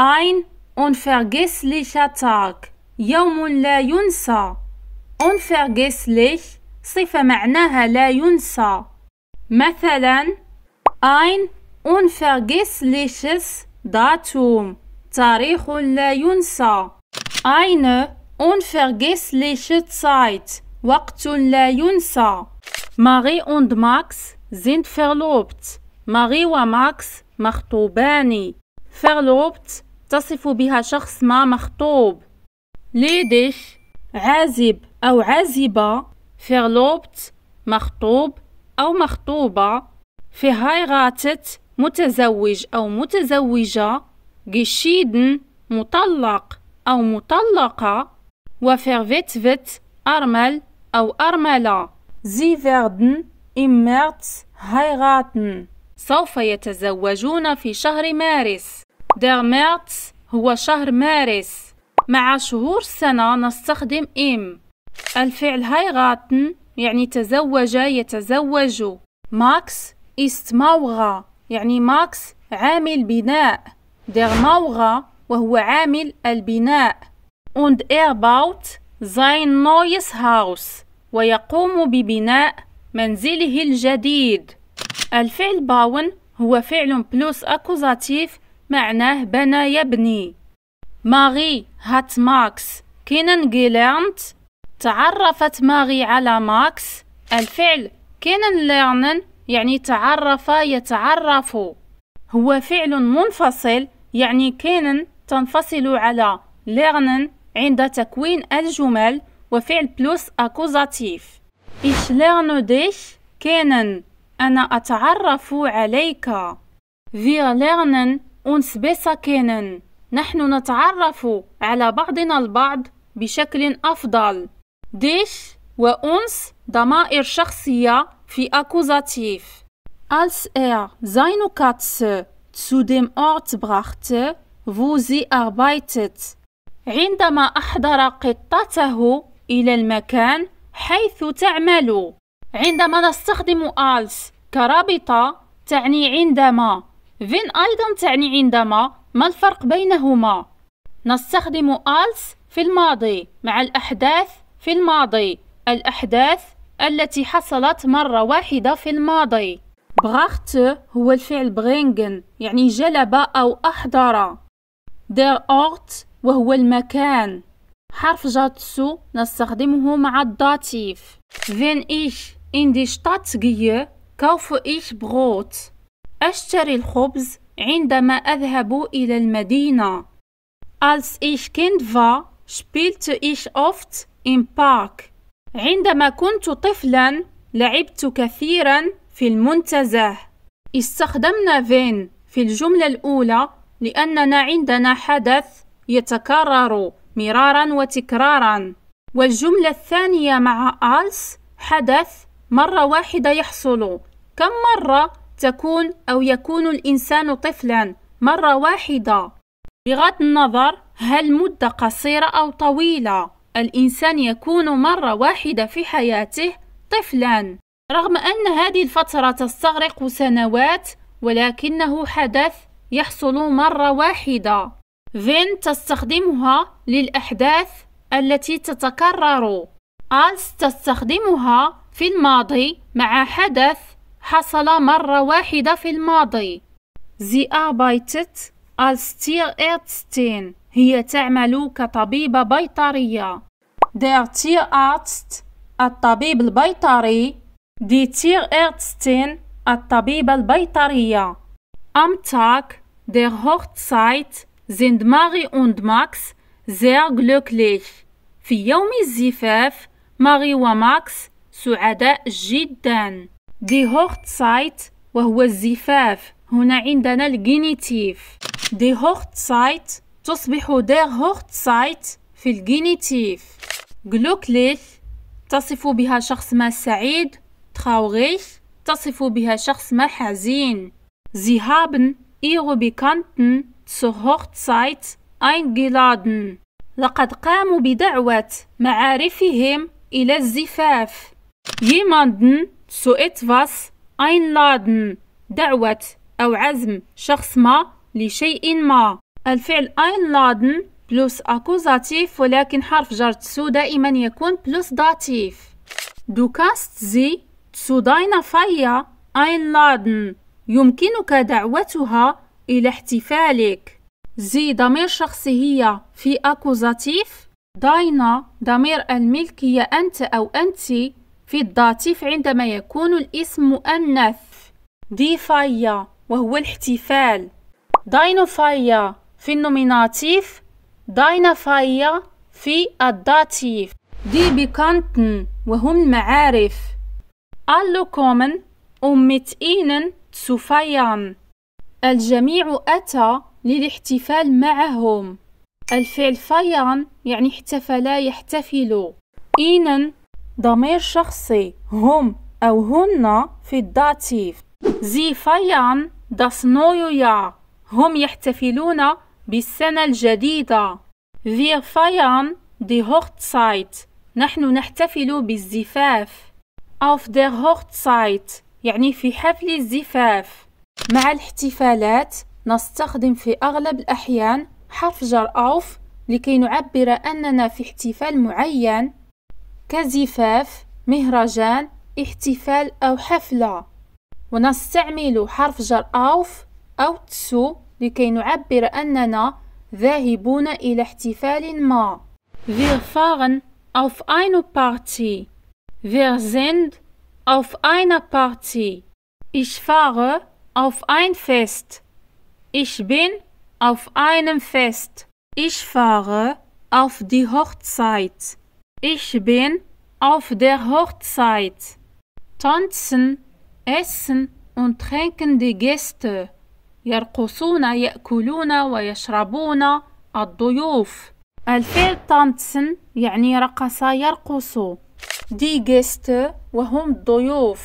Ein unvergesslicher Tag يوم لا ينسى unvergesslich صفة معناها لا ينسى مثلا ein unvergessliches Datum تاريخ لا ينسى eine unvergessliche Zeit وقت لا ينسى Marie und Max sind verlobt Marie وماكس مخطوبان verlobt تصف بها شخص ما مخطوب ليدش عازب أو عازبة فيرلوبت مخطوب أو مخطوبة في هايغاتت متزوج أو متزوجة جيشيدن مطلق أو مطلقة وفيرفتفت أرمل أو أرملة زي فيردن im März سوف يتزوجون في شهر مارس. Der مارس هو شهر مارس مع شهور السنة نستخدم إم الفعل غاتن يعني تزوج يتزوج ماكس ist Maurer يعني ماكس عامل بناء der Maurer وهو عامل البناء und er baut sein neues Haus ويقوم ببناء منزله الجديد الفعل باون هو فعل بلوس أكوزاتيف معناه بنى يبني ماغي هات ماكس كينن جيليرنت تعرفت ماغي على ماكس الفعل كينن ليرنن يعني تعرف يتعرف هو فعل منفصل يعني كينن تنفصل على ليرنن عند تكوين الجمل وفعل بلوس أكوزاتيف إيش lerne ديش كينن أنا أتعرف عليك Wir lernen uns كينن نحن نتعرف على بعضنا البعض بشكل أفضل. ديش وuns ضمائر شخصية في أكوزاتيف Als er seine Katze zu dem Ort brachte, wo sie arbeitet. عندما أحضر قطته إلى المكان حيث تعمل. عندما نستخدم als كرابطة تعني عندما فين أيضا تعني عندما ما الفرق بينهما نستخدم ألس في الماضي مع الأحداث في الماضي الأحداث التي حصلت مرة واحدة في الماضي بغخت هو الفعل بغينغن يعني جلب أو أحضر در Ort وهو المكان حرف جاتسو نستخدمه مع الداتيف فين إيش إندي شتات كوف إيش بغوت أشتري الخبز عندما أذهب إلى المدينة. Als ich Kind war, spielte ich oft im Park. عندما كنت طفلا لعبت كثيرا في المنتزه. استخدمنا فين في الجملة الأولى لأننا عندنا حدث يتكرر مرارا وتكرارا. والجملة الثانية مع als حدث مرة واحدة يحصل. كم مرة تكون أو يكون الإنسان طفلا مرة واحدة بغض النظر هل مدة قصيرة أو طويلة الإنسان يكون مرة واحدة في حياته طفلا رغم أن هذه الفترة تستغرق سنوات ولكنه حدث يحصل مرة واحدة فين تستخدمها للأحداث التي تتكرر ألس تستخدمها في الماضي مع حدث حصل مرة واحدة في الماضي. زي أبايتت ألستير إيرتستين هي تعمل كطبيبة بيطرية. تير أرتست الطبيب البيطري. دي تير إيرتستين الطبيبة البيطرية. تاك دير der سايت زند ماري أوند ماكس sehr glücklich. في يوم الزفاف ماري وماكس سعداء جدا. دي هوختسايت وهو الزفاف هنا عندنا الجينيتيف دي هوختسايت تصبح دير سايت في الجينيتيف جلوكليث تصف بها شخص ما سعيد تراوريش تصف بها شخص ما حزين زي هابن ihre Bekannten zur Hochzeit eingeladen. لقد قاموا بدعوة معارفهم إلى الزفاف. Jemanden so etwas einladen دعوة أو عزم شخص ما لشيء ما الفعل einladen بلس أكوزاتيف ولكن حرف جر تسو دائما يكون بلس داتيف Du kannst sie zu deiner Feier einladen. يمكنك دعوتها إلى احتفالك. زي ضمير شخصية في أكوزاتيف. داينا ضمير الملكية أنت أو أنتي في الداتيف عندما يكون الاسم مؤنث ديفايا وهو الاحتفال داينوفايا في النوميناتيف داينافايا في الداتيف دي بيكانتن وهم المعارف ألو كومن أمت إينن تسوفايان الجميع أتى للاحتفال معهم الفعل فايان يعني احتفلا يحتفل إينن ضمير شخصي هم أو هن في الداتيف زي فيان داس نويو يا هم يحتفلون بالسنة الجديدة Wir feiern die Hochzeit نحن نحتفل بالزفاف auf der Hochzeit يعني في حفل الزفاف مع الاحتفالات نستخدم في أغلب الأحيان حرف جر أوف لكي نعبر أننا في احتفال معين كزفاف مهرجان احتفال أو حفلة ونستعمل حرف جر أوف أو تسو لكي نعبر أننا ذاهبون إلى احتفال ما Wir fahren auf eine Party. Wir sind auf einer Party. Ich fahre auf ein Fest. Ich bin auf einem Fest. Ich fahre auf die Hochzeit. Ich bin auf der Hochzeit. Tanzen, essen und trinken die Gäste. يرقصون يأكلون ويشربون الضيوف. الفعل tanzen يعني رقص يرقص. Die Gäste وهم الضيوف.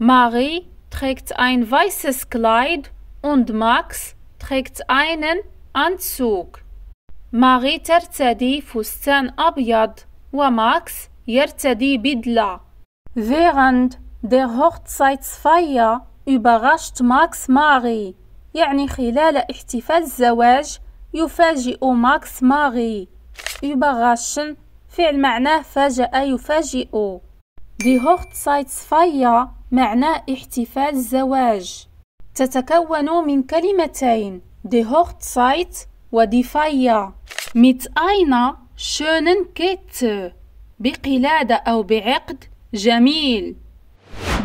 Marie trägt ein weißes Kleid und Max trägt einen Anzug. Marie ترتدي فستان أبيض. وماكس يرتدي بدلة. Während der Hochzeitsfeier überrascht Max Mari. يعني خلال احتفال الزواج يفاجئ ماكس ماري überraschen فعل معناه فاجأ يفاجئ Die Hochzeitsfeier معناه احتفال الزواج تتكون من كلمتين Die Hochzeit Die Feier mit einer شونن كيت بقلادة أو بعقد جميل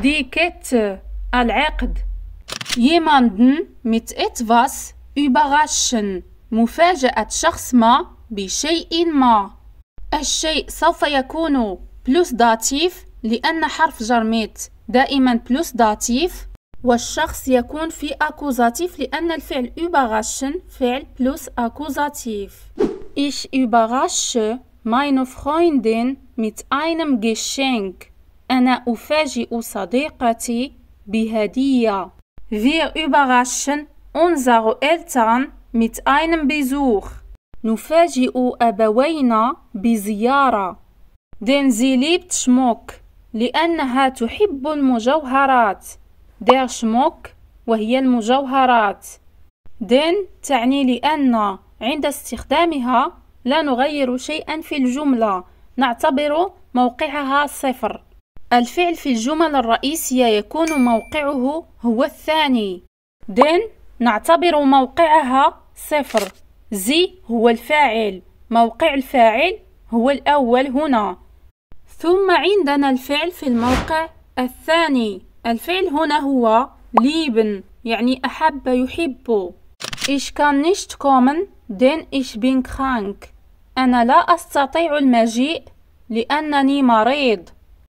دي كيت العقد يماندن مت اتفاس überraschen مفاجأة شخص ما بشيء ما الشيء سوف يكون بلوس داتيف لأن حرف جرميت دائما بلوس داتيف والشخص يكون في أكوزاتيف لأن الفعل überraschen فعل بلوس أكوزاتيف ich überrasche meine Freundin mit einem Geschenk. أنا أفاجئ صديقتي بهدية. Wir überraschen unsere Eltern mit einem Besuch. نفاجئ أبوينا بزيارة. Denn sie liebt Schmuck. لأنها تحب المجوهرات. Der Schmuck وهي المجوهرات. Denn تعني لأن عند استخدامها لا نغير شيئا في الجملة نعتبر موقعها صفر الفعل في الجمل الرئيسية يكون موقعه هو الثاني then نعتبر موقعها صفر زي هو الفاعل موقع الفاعل هو الأول هنا ثم عندنا الفعل في الموقع الثاني الفعل هنا هو ليبن يعني أحب يحب إيش كان نشت كومن دين إيش بين خانك أنا لا أستطيع المجيء لأنني مريض.